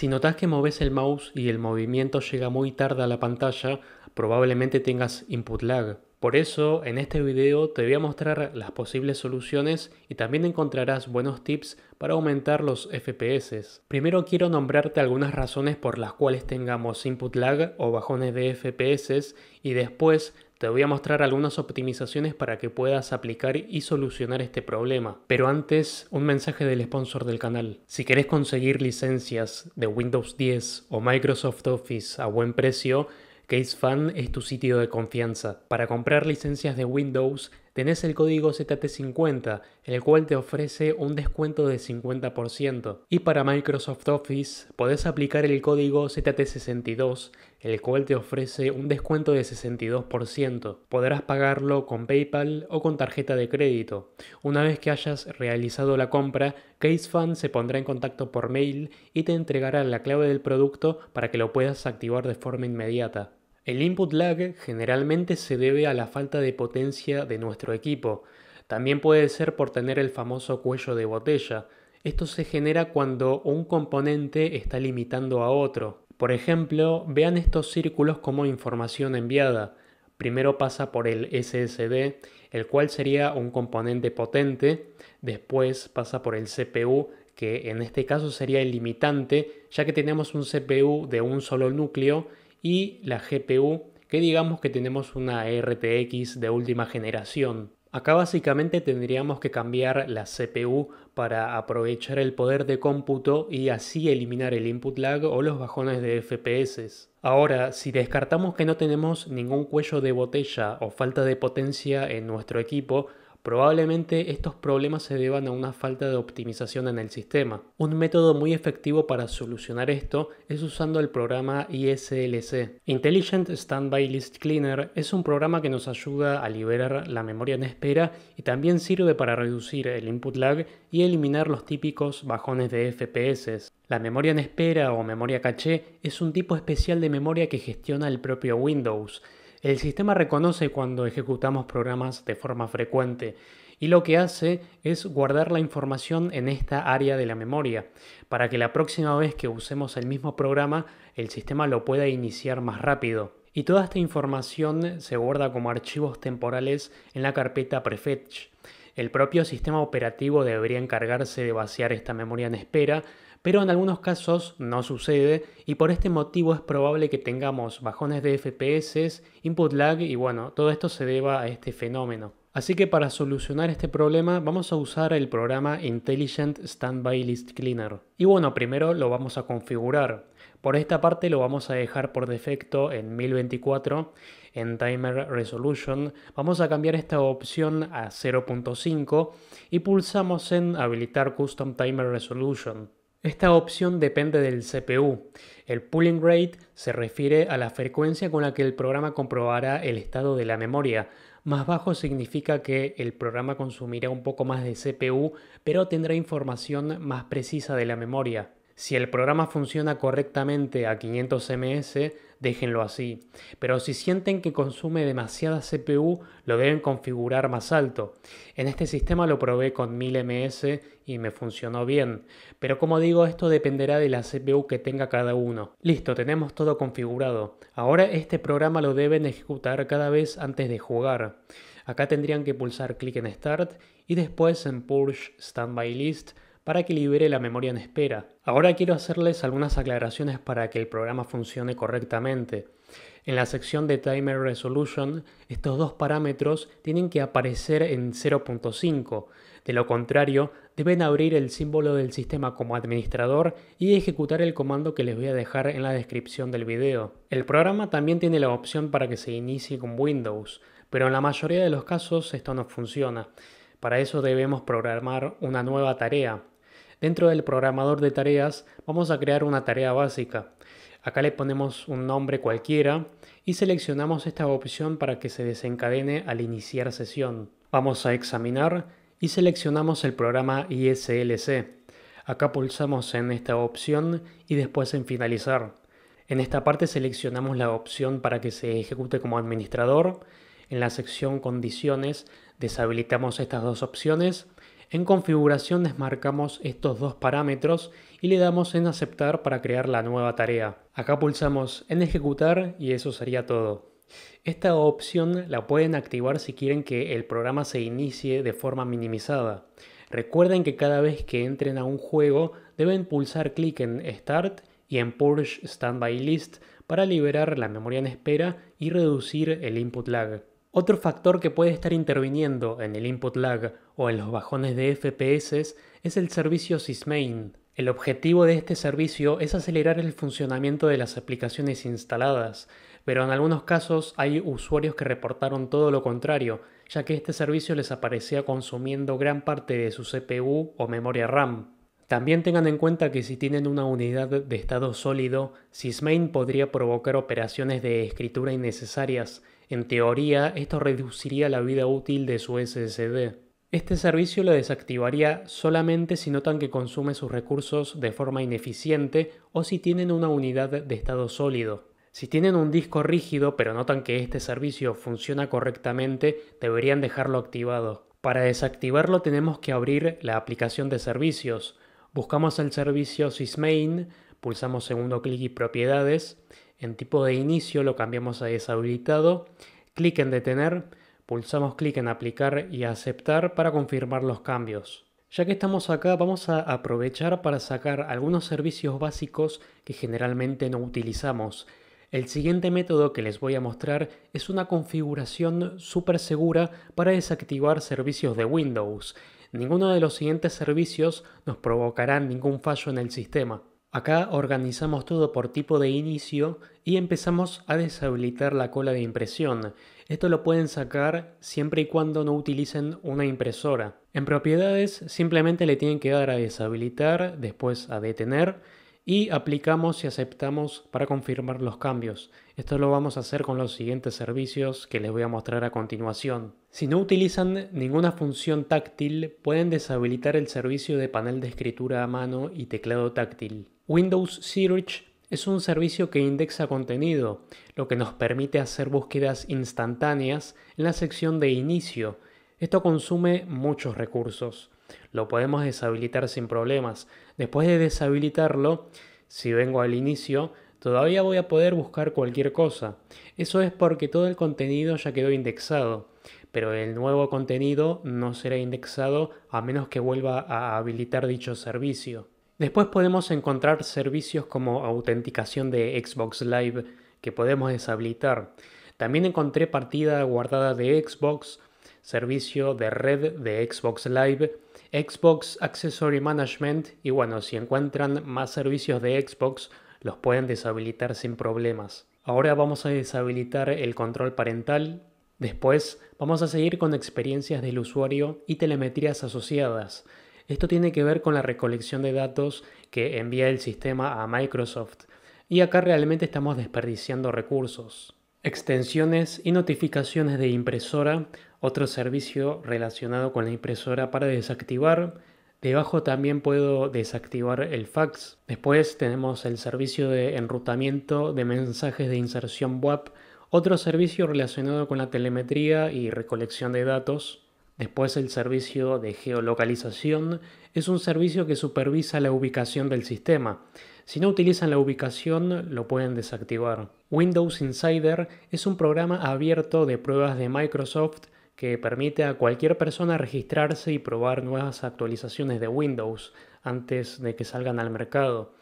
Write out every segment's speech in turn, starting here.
Si notas que moves el mouse y el movimiento llega muy tarde a la pantalla, probablemente tengas input lag. Por eso, en este video te voy a mostrar las posibles soluciones y también encontrarás buenos tips para aumentar los FPS. Primero quiero nombrarte algunas razones por las cuales tengamos input lag o bajones de FPS y después te voy a mostrar algunas optimizaciones para que puedas aplicar y solucionar este problema. Pero antes, un mensaje del sponsor del canal. Si querés conseguir licencias de Windows 10 o Microsoft Office a buen precio, CaseFan es tu sitio de confianza. Para comprar licencias de Windows, tenés el código ZT50, el cual te ofrece un descuento de 50%. Y para Microsoft Office podés aplicar el código ZT62, el cual te ofrece un descuento de 62%. Podrás pagarlo con PayPal o con tarjeta de crédito. Una vez que hayas realizado la compra, CaseFan se pondrá en contacto por mail y te entregará la clave del producto para que lo puedas activar de forma inmediata. El input lag generalmente se debe a la falta de potencia de nuestro equipo. También puede ser por tener el famoso cuello de botella. Esto se genera cuando un componente está limitando a otro. Por ejemplo, vean estos círculos como información enviada. Primero pasa por el SSD, el cual sería un componente potente, después pasa por el CPU, que en este caso sería el limitante, ya que tenemos un CPU de un solo núcleo y la GPU, que digamos que tenemos una RTX de última generación. Acá básicamente tendríamos que cambiar la CPU para aprovechar el poder de cómputo y así eliminar el input lag o los bajones de FPS. Ahora, si descartamos que no tenemos ningún cuello de botella o falta de potencia en nuestro equipo, Probablemente estos problemas se deban a una falta de optimización en el sistema. Un método muy efectivo para solucionar esto es usando el programa ISLC. Intelligent Standby List Cleaner es un programa que nos ayuda a liberar la memoria en espera y también sirve para reducir el input lag y eliminar los típicos bajones de FPS. La memoria en espera o memoria caché es un tipo especial de memoria que gestiona el propio Windows el sistema reconoce cuando ejecutamos programas de forma frecuente y lo que hace es guardar la información en esta área de la memoria, para que la próxima vez que usemos el mismo programa el sistema lo pueda iniciar más rápido. Y toda esta información se guarda como archivos temporales en la carpeta prefetch. El propio sistema operativo debería encargarse de vaciar esta memoria en espera pero en algunos casos no sucede y por este motivo es probable que tengamos bajones de FPS, input lag y bueno, todo esto se deba a este fenómeno. Así que para solucionar este problema vamos a usar el programa Intelligent Standby List Cleaner. Y bueno, primero lo vamos a configurar. Por esta parte lo vamos a dejar por defecto en 1024 en Timer Resolution. Vamos a cambiar esta opción a 0.5 y pulsamos en Habilitar Custom Timer Resolution. Esta opción depende del CPU. El pooling rate se refiere a la frecuencia con la que el programa comprobará el estado de la memoria. Más bajo significa que el programa consumirá un poco más de CPU, pero tendrá información más precisa de la memoria. Si el programa funciona correctamente a 500 ms, déjenlo así. Pero si sienten que consume demasiada CPU, lo deben configurar más alto. En este sistema lo probé con 1000 ms y me funcionó bien. Pero como digo, esto dependerá de la CPU que tenga cada uno. Listo, tenemos todo configurado. Ahora este programa lo deben ejecutar cada vez antes de jugar. Acá tendrían que pulsar clic en Start y después en Push Standby List para que libere la memoria en espera. Ahora quiero hacerles algunas aclaraciones para que el programa funcione correctamente. En la sección de Timer Resolution, estos dos parámetros tienen que aparecer en 0.5. De lo contrario, deben abrir el símbolo del sistema como administrador y ejecutar el comando que les voy a dejar en la descripción del video. El programa también tiene la opción para que se inicie con Windows, pero en la mayoría de los casos esto no funciona. Para eso debemos programar una nueva tarea. Dentro del programador de tareas vamos a crear una tarea básica. Acá le ponemos un nombre cualquiera y seleccionamos esta opción para que se desencadene al iniciar sesión. Vamos a examinar y seleccionamos el programa ISLC. Acá pulsamos en esta opción y después en finalizar. En esta parte seleccionamos la opción para que se ejecute como administrador en la sección Condiciones deshabilitamos estas dos opciones. En Configuración desmarcamos estos dos parámetros y le damos en Aceptar para crear la nueva tarea. Acá pulsamos en Ejecutar y eso sería todo. Esta opción la pueden activar si quieren que el programa se inicie de forma minimizada. Recuerden que cada vez que entren a un juego deben pulsar clic en Start y en Push Standby List para liberar la memoria en espera y reducir el input lag. Otro factor que puede estar interviniendo en el input lag o en los bajones de FPS es el servicio Sysmain. El objetivo de este servicio es acelerar el funcionamiento de las aplicaciones instaladas, pero en algunos casos hay usuarios que reportaron todo lo contrario, ya que este servicio les aparecía consumiendo gran parte de su CPU o memoria RAM. También tengan en cuenta que si tienen una unidad de estado sólido, Sysmain podría provocar operaciones de escritura innecesarias, en teoría, esto reduciría la vida útil de su SSD. Este servicio lo desactivaría solamente si notan que consume sus recursos de forma ineficiente o si tienen una unidad de estado sólido. Si tienen un disco rígido pero notan que este servicio funciona correctamente, deberían dejarlo activado. Para desactivarlo tenemos que abrir la aplicación de servicios. Buscamos el servicio sysmain, pulsamos segundo clic y propiedades, en tipo de inicio lo cambiamos a deshabilitado, clic en detener, pulsamos clic en aplicar y aceptar para confirmar los cambios. Ya que estamos acá vamos a aprovechar para sacar algunos servicios básicos que generalmente no utilizamos. El siguiente método que les voy a mostrar es una configuración súper segura para desactivar servicios de Windows. Ninguno de los siguientes servicios nos provocará ningún fallo en el sistema. Acá organizamos todo por tipo de inicio y empezamos a deshabilitar la cola de impresión. Esto lo pueden sacar siempre y cuando no utilicen una impresora. En propiedades simplemente le tienen que dar a deshabilitar, después a detener y aplicamos y aceptamos para confirmar los cambios. Esto lo vamos a hacer con los siguientes servicios que les voy a mostrar a continuación. Si no utilizan ninguna función táctil, pueden deshabilitar el servicio de panel de escritura a mano y teclado táctil. Windows Search es un servicio que indexa contenido, lo que nos permite hacer búsquedas instantáneas en la sección de inicio. Esto consume muchos recursos. Lo podemos deshabilitar sin problemas. Después de deshabilitarlo, si vengo al inicio, todavía voy a poder buscar cualquier cosa. Eso es porque todo el contenido ya quedó indexado, pero el nuevo contenido no será indexado a menos que vuelva a habilitar dicho servicio. Después podemos encontrar servicios como autenticación de Xbox Live que podemos deshabilitar. También encontré partida guardada de Xbox, servicio de red de Xbox Live, Xbox Accessory Management y bueno, si encuentran más servicios de Xbox, los pueden deshabilitar sin problemas. Ahora vamos a deshabilitar el control parental. Después vamos a seguir con experiencias del usuario y telemetrías asociadas. Esto tiene que ver con la recolección de datos que envía el sistema a Microsoft. Y acá realmente estamos desperdiciando recursos. Extensiones y notificaciones de impresora, otro servicio relacionado con la impresora para desactivar. Debajo también puedo desactivar el fax. Después tenemos el servicio de enrutamiento de mensajes de inserción WAP, otro servicio relacionado con la telemetría y recolección de datos. Después el servicio de geolocalización es un servicio que supervisa la ubicación del sistema. Si no utilizan la ubicación, lo pueden desactivar. Windows Insider es un programa abierto de pruebas de Microsoft que permite a cualquier persona registrarse y probar nuevas actualizaciones de Windows antes de que salgan al mercado.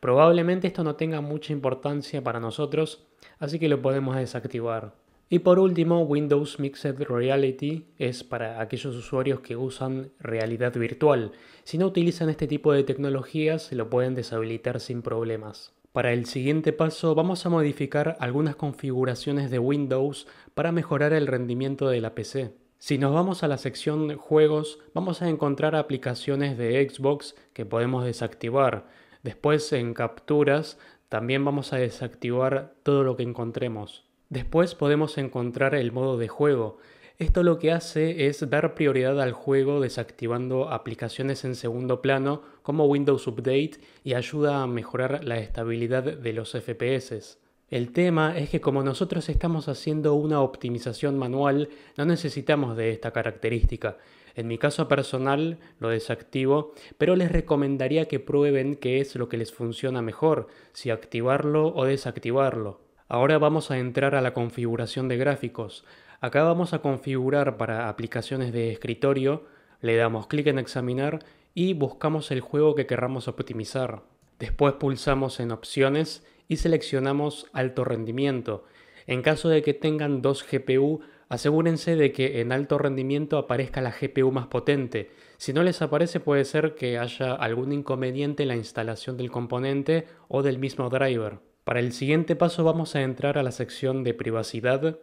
Probablemente esto no tenga mucha importancia para nosotros, así que lo podemos desactivar. Y por último, Windows Mixed Reality es para aquellos usuarios que usan realidad virtual. Si no utilizan este tipo de tecnologías, lo pueden deshabilitar sin problemas. Para el siguiente paso vamos a modificar algunas configuraciones de Windows para mejorar el rendimiento de la PC. Si nos vamos a la sección Juegos, vamos a encontrar aplicaciones de Xbox que podemos desactivar. Después en Capturas también vamos a desactivar todo lo que encontremos. Después podemos encontrar el modo de juego. Esto lo que hace es dar prioridad al juego desactivando aplicaciones en segundo plano como Windows Update y ayuda a mejorar la estabilidad de los FPS. El tema es que como nosotros estamos haciendo una optimización manual, no necesitamos de esta característica. En mi caso personal lo desactivo, pero les recomendaría que prueben qué es lo que les funciona mejor, si activarlo o desactivarlo. Ahora vamos a entrar a la configuración de gráficos. Acá vamos a configurar para aplicaciones de escritorio, le damos clic en examinar y buscamos el juego que querramos optimizar. Después pulsamos en opciones y seleccionamos alto rendimiento. En caso de que tengan dos GPU, asegúrense de que en alto rendimiento aparezca la GPU más potente. Si no les aparece puede ser que haya algún inconveniente en la instalación del componente o del mismo driver. Para el siguiente paso vamos a entrar a la sección de privacidad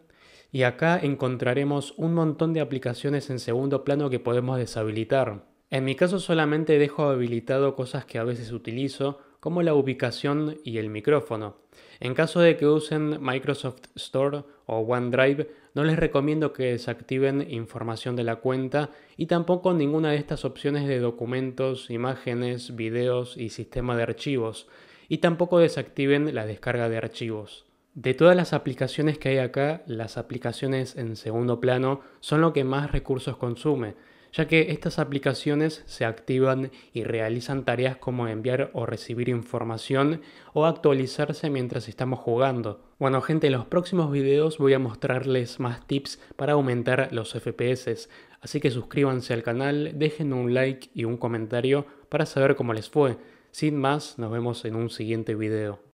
y acá encontraremos un montón de aplicaciones en segundo plano que podemos deshabilitar. En mi caso solamente dejo habilitado cosas que a veces utilizo, como la ubicación y el micrófono. En caso de que usen Microsoft Store o OneDrive, no les recomiendo que desactiven información de la cuenta y tampoco ninguna de estas opciones de documentos, imágenes, videos y sistema de archivos, y tampoco desactiven la descarga de archivos. De todas las aplicaciones que hay acá, las aplicaciones en segundo plano son lo que más recursos consume, ya que estas aplicaciones se activan y realizan tareas como enviar o recibir información o actualizarse mientras estamos jugando. Bueno gente, en los próximos videos voy a mostrarles más tips para aumentar los FPS, así que suscríbanse al canal, dejen un like y un comentario para saber cómo les fue. Sin más, nos vemos en un siguiente video.